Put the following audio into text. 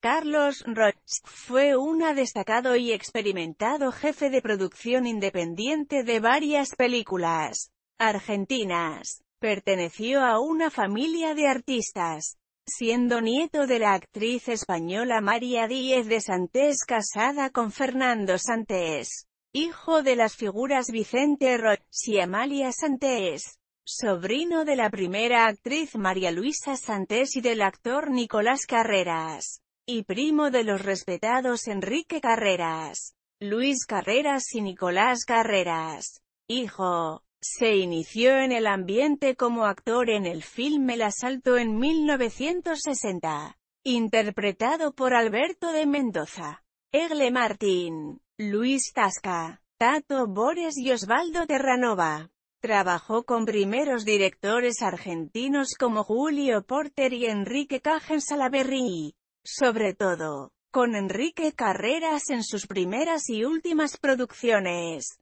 Carlos Roch fue un destacado y experimentado jefe de producción independiente de varias películas argentinas. Perteneció a una familia de artistas, siendo nieto de la actriz española María Díez de Santés casada con Fernando Santés, hijo de las figuras Vicente Roch y Amalia Santés, sobrino de la primera actriz María Luisa Santés y del actor Nicolás Carreras y primo de los respetados Enrique Carreras, Luis Carreras y Nicolás Carreras. Hijo. Se inició en el ambiente como actor en el film El Asalto en 1960, interpretado por Alberto de Mendoza, Egle Martín, Luis Tasca, Tato Bores y Osvaldo Terranova. Trabajó con primeros directores argentinos como Julio Porter y Enrique Cajen Salaverry sobre todo, con Enrique Carreras en sus primeras y últimas producciones.